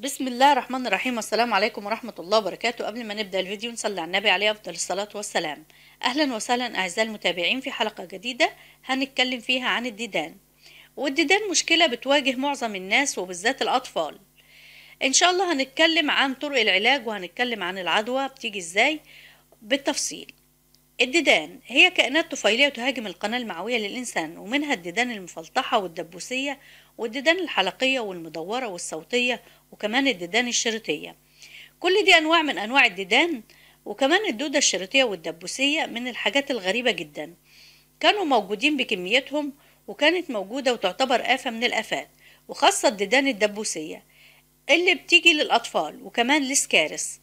بسم الله الرحمن الرحيم والسلام عليكم ورحمة الله وبركاته قبل ما نبدأ الفيديو نصلي على النبي عليه أفضل الصلاة والسلام أهلا وسهلا أعزائي المتابعين في حلقة جديدة هنتكلم فيها عن الديدان والديدان مشكلة بتواجه معظم الناس وبالذات الأطفال إن شاء الله هنتكلم عن طرق العلاج وهنتكلم عن العدوى بتيجي إزاي بالتفصيل الديدان هي كائنات طفيلية تهاجم القناة المعوية للإنسان ومنها الديدان المفلطحة والدبوسية والديدان الحلقية والمدورة والصوتية وكمان الديدان الشريطية كل دي أنواع من أنواع الديدان وكمان الدودة الشريطية والدبوسية من الحاجات الغريبة جدا كانوا موجودين بكميتهم وكانت موجودة وتعتبر آفة من الآفات وخاصة الديدان الدبوسية اللي بتيجي للأطفال وكمان لسكارس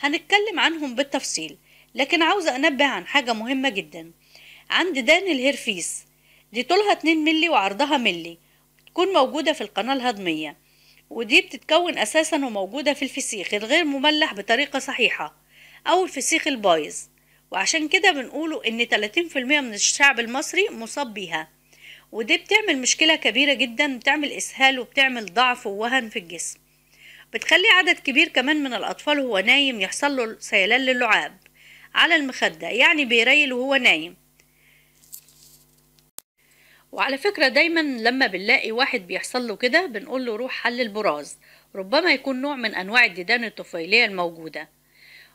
هنتكلم عنهم بالتفصيل لكن عاوزة أنبه عن حاجة مهمة جدا عن ديدان الهيرفيس دي طولها 2 ملي وعرضها ملي تكون موجودة في القناة الهضمية ودي بتتكون أساسا وموجودة في الفسيخ الغير مملح بطريقة صحيحة أو الفسيخ البايظ وعشان كده بنقوله إن 30% من الشعب المصري مصاب بيها ودي بتعمل مشكلة كبيرة جدا بتعمل إسهال وبتعمل ضعف ووهن في الجسم بتخلي عدد كبير كمان من الأطفال وهو نايم يحصل له سيلان للعاب على المخدة يعني بيريل وهو نايم وعلى فكرة دايما لما بنلاقي واحد بيحصل له كده بنقول له روح حل البراز ربما يكون نوع من أنواع الديدان الطفيلية الموجودة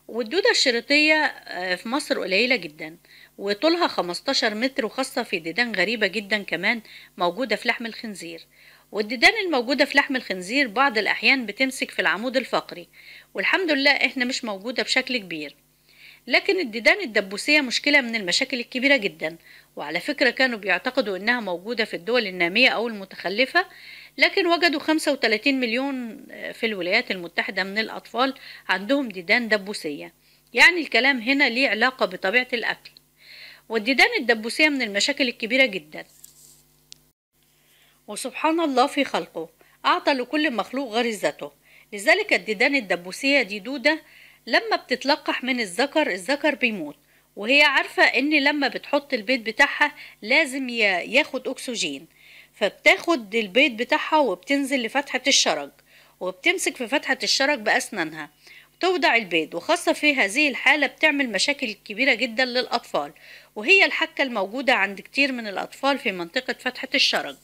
والدودة الشريطية آه، في مصر قليلة جدا وطولها 15 متر وخاصة في ديدان غريبة جدا كمان موجودة في لحم الخنزير والديدان الموجودة في لحم الخنزير بعض الأحيان بتمسك في العمود الفقري والحمد لله إحنا مش موجودة بشكل كبير لكن الديدان الدبوسية مشكلة من المشاكل الكبيرة جدا وعلى فكرة كانوا بيعتقدوا إنها موجودة في الدول النامية أو المتخلفة لكن وجدوا 35 مليون آه، في الولايات المتحدة من الأطفال عندهم ديدان دبوسية يعني الكلام هنا ليه علاقة بطبيعة الأكل والديدان الدبوسية من المشاكل الكبيرة جدا وسبحان الله في خلقه أعطى لكل مخلوق غريزته لذلك الديدان الدبوسية دي دودة لما بتتلقح من الذكر الذكر بيموت وهي عارفة ان لما بتحط البيض بتاعها لازم ياخد اكسجين فبتاخد البيض بتاعها وبتنزل لفتحة الشرج وبتمسك في فتحة الشرج بأسنانها توضع البيض وخاصة في هذه الحالة بتعمل مشاكل كبيرة جدا للأطفال وهي الحكة الموجودة عند كتير من الأطفال في منطقة فتحة الشرج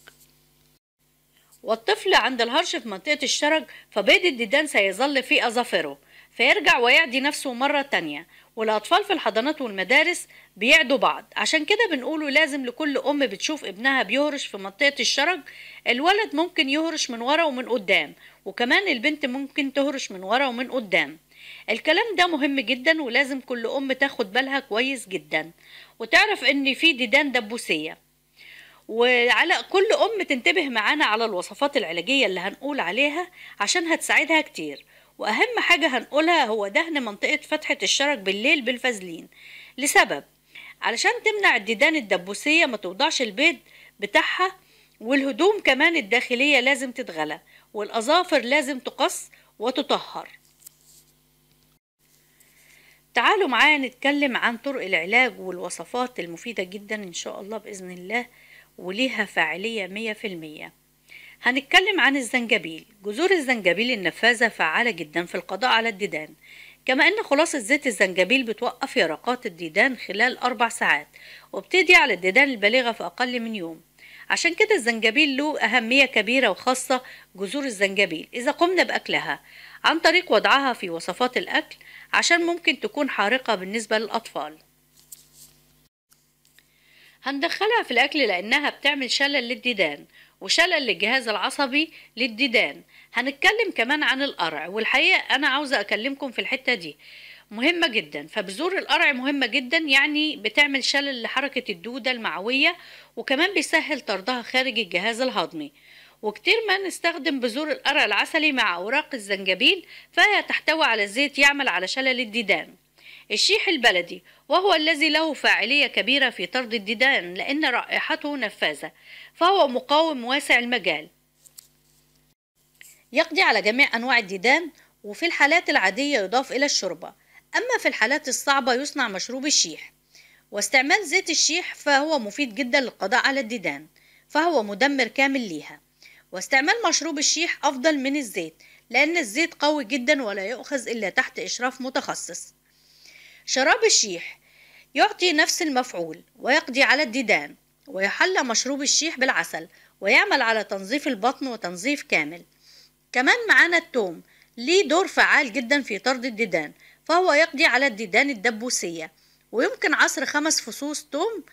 والطفل عند الهرش في منطقة الشرج فبيض الديدان سيظل في أظافره فيرجع ويعدي نفسه مرة تانية والأطفال في الحضانات والمدارس بيعدوا بعض عشان كده بنقوله لازم لكل أم بتشوف ابنها بيهرش في منطقة الشرج الولد ممكن يهرش من ورا ومن قدام وكمان البنت ممكن تهرش من ورا ومن قدام الكلام ده مهم جدا ولازم كل أم تاخد بالها كويس جدا وتعرف إن في ديدان دبوسية وعلى كل ام تنتبه معانا على الوصفات العلاجيه اللي هنقول عليها عشان هتساعدها كتير واهم حاجه هنقولها هو دهن منطقه فتحه الشرج بالليل بالفازلين لسبب علشان تمنع الديدان الدبوسيه ما توضعش البيض بتاعها والهدوم كمان الداخليه لازم تتغلى والاظافر لازم تقص وتطهر تعالوا معايا نتكلم عن طرق العلاج والوصفات المفيدة جدا إن شاء الله بإذن الله وليها فاعلية مية في المية هنتكلم عن الزنجبيل جذور الزنجبيل النفاذة فعالة جدا في القضاء على الديدان كما أن خلاصة زيت الزنجبيل بتوقف يرقات الديدان خلال أربع ساعات وبتدي على الديدان البالغة في أقل من يوم عشان كده الزنجبيل له أهمية كبيرة وخاصة جذور الزنجبيل إذا قمنا بأكلها عن طريق وضعها في وصفات الأكل عشان ممكن تكون حارقة بالنسبة للأطفال هندخلها في الأكل لأنها بتعمل شلل للديدان وشلل الجهاز العصبي للديدان هنتكلم كمان عن القرع والحقيقة أنا عاوزة أكلمكم في الحتة دي مهمة جدا فبذور القرع مهمة جدا يعني بتعمل شلل لحركة الدودة المعوية وكمان بيسهل طردها خارج الجهاز الهضمي وكتير ما نستخدم بذور القرع العسلي مع أوراق الزنجبيل فهي تحتوي على الزيت يعمل على شلل الديدان الشيح البلدي وهو الذي له فاعلية كبيرة في طرد الديدان لأن رائحته نفاذة فهو مقاوم واسع المجال يقضي على جميع أنواع الديدان وفي الحالات العادية يضاف إلى الشوربة أما في الحالات الصعبة يصنع مشروب الشيح واستعمال زيت الشيح فهو مفيد جدا للقضاء على الديدان فهو مدمر كامل ليها واستعمال مشروب الشيح أفضل من الزيت لأن الزيت قوي جدا ولا يؤخذ إلا تحت إشراف متخصص شراب الشيح يعطي نفس المفعول ويقضي على الديدان ويحلى مشروب الشيح بالعسل ويعمل على تنظيف البطن وتنظيف كامل كمان معانا التوم ليه دور فعال جدا في طرد الديدان فهو يقضي على الديدان الدبوسية ويمكن عصر خمس فصوص توم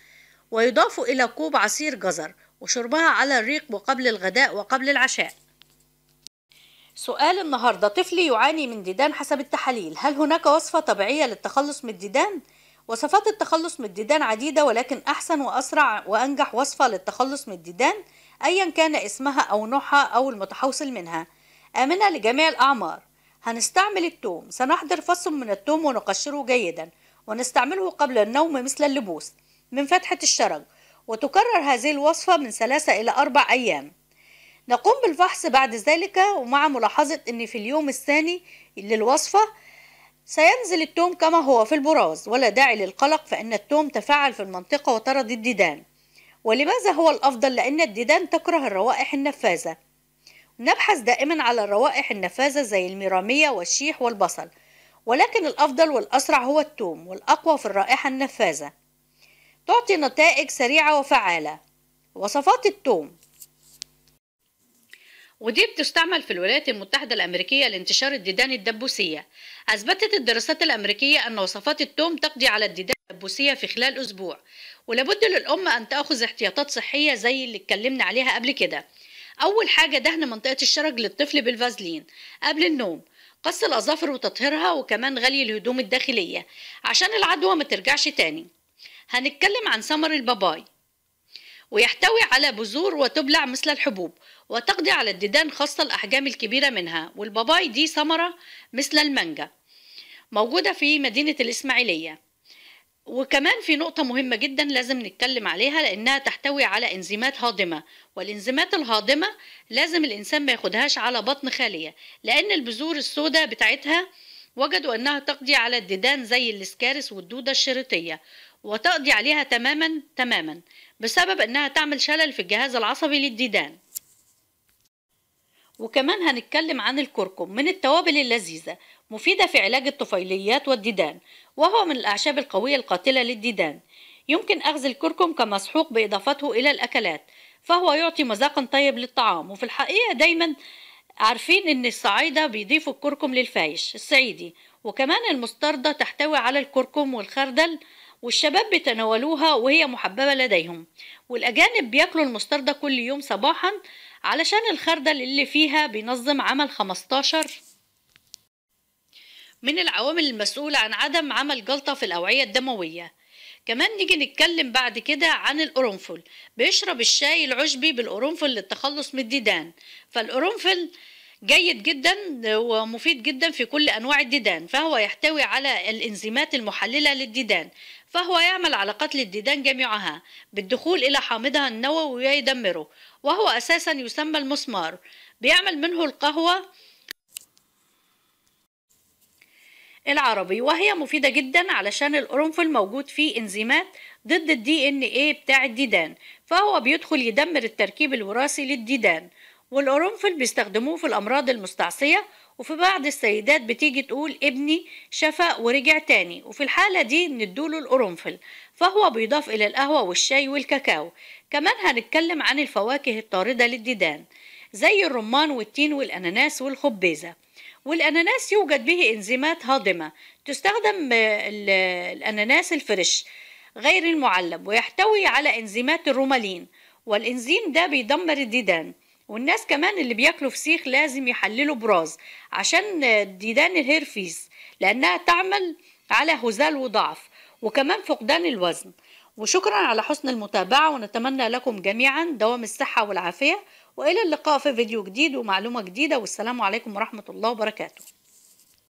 ويضاف إلى كوب عصير جزر وشربها على الريق وقبل الغداء وقبل العشاء سؤال النهاردة طفلي يعاني من ديدان حسب التحاليل هل هناك وصفة طبيعية للتخلص من الديدان؟ وصفات التخلص من الديدان عديدة ولكن أحسن وأسرع وأنجح وصفة للتخلص من الديدان أيا كان اسمها أو نوعها أو المتحوصل منها آمنة لجميع الأعمار هنستعمل التوم سنحضر فص من التوم ونقشره جيدا ونستعمله قبل النوم مثل اللبوس من فتحة الشرج وتكرر هذه الوصفة من ثلاثة إلى أربع أيام نقوم بالفحص بعد ذلك ومع ملاحظة أن في اليوم الثاني للوصفة سينزل التوم كما هو في البراز ولا داعي للقلق فإن التوم تفاعل في المنطقة وطرد الديدان ولماذا هو الأفضل؟ لأن الديدان تكره الروائح النفاذة نبحث دائما على الروائح النفاذة زي الميرامية والشيح والبصل ولكن الأفضل والأسرع هو التوم والأقوى في الرائحة النفاذة تعطي نتائج سريعة وفعالة وصفات التوم ودي بتستعمل في الولايات المتحدة الأمريكية لانتشار الديدان الدبوسية أثبتت الدراسات الأمريكية أن وصفات التوم تقضي على الديدان الدبوسية في خلال أسبوع ولابد للأم أن تأخذ احتياطات صحية زي اللي اتكلمنا عليها قبل كده أول حاجة دهن منطقة الشرج للطفل بالفازلين قبل النوم قص الأظافر وتطهيرها وكمان غلي الهدوم الداخلية عشان العدوى ما ترجعش تاني هنتكلم عن سمر الباباي ويحتوي على بذور وتبلع مثل الحبوب وتقضي على الديدان خاصة الأحجام الكبيرة منها والباباي دي ثمرة مثل المانجا موجودة في مدينة الإسماعيلية وكمان في نقطة مهمة جدا لازم نتكلم عليها لأنها تحتوي على إنزيمات هاضمة والإنزيمات الهاضمة لازم الإنسان ما ياخدهاش على بطن خالية لأن البذور السوداء بتاعتها وجدوا أنها تقضي على الديدان زي الإسكارس والدودة الشريطية وتقضي عليها تماما تماما بسبب انها تعمل شلل في الجهاز العصبي للديدان وكمان هنتكلم عن الكركم من التوابل اللذيذة مفيدة في علاج الطفيليات والديدان وهو من الأعشاب القوية القاتلة للديدان يمكن أخذ الكركم كمسحوق بإضافته إلى الأكلات فهو يعطي مذاقا طيب للطعام وفي الحقيقة دايما عارفين ان الصعايده بيضيفوا الكركم للفايش الصعيدي وكمان المستردة تحتوي على الكركم والخردل والشباب بيتناولوها وهي محببة لديهم والأجانب بياكلوا المستردة كل يوم صباحا علشان الخردل اللي فيها بينظم عمل 15 من العوامل المسؤولة عن عدم عمل جلطة في الأوعية الدموية كمان نيجي نتكلم بعد كده عن القرنفل بيشرب الشاي العشبي بالقرنفل للتخلص من الديدان فالقرنفل جيد جدا ومفيد جدا في كل أنواع الديدان فهو يحتوي على الإنزيمات المحللة للديدان فهو يعمل على قتل الديدان جميعها بالدخول إلى حامضها النووي ويدمره وهو أساسا يسمى المسمار بيعمل منه القهوة العربي وهي مفيدة جدا علشان القرنفل موجود فيه انزيمات ضد الدي ان ايه بتاع الديدان فهو بيدخل يدمر التركيب الوراثي للديدان والقرنفل بيستخدموه في الأمراض المستعصية وفي بعض السيدات بتيجي تقول ابني شفى ورجع تاني وفي الحالة دي بندوله القرنفل فهو بيضاف إلى القهوة والشاي والكاكاو كمان هنتكلم عن الفواكه الطاردة للديدان زي الرمان والتين والأناناس والخبيزة والأناناس يوجد به إنزيمات هاضمة تستخدم آه، الأناناس الفرش غير المعلب ويحتوي على إنزيمات الرومالين والإنزيم ده بيدمر الديدان والناس كمان اللي بياكلوا فسيخ لازم يحللوا براز عشان ديدان الهيرفيز لأنها تعمل على هزال وضعف وكمان فقدان الوزن وشكرا على حسن المتابعة ونتمنى لكم جميعا دوام الصحة والعافية وإلى اللقاء في فيديو جديد ومعلومة جديدة والسلام عليكم ورحمة الله وبركاته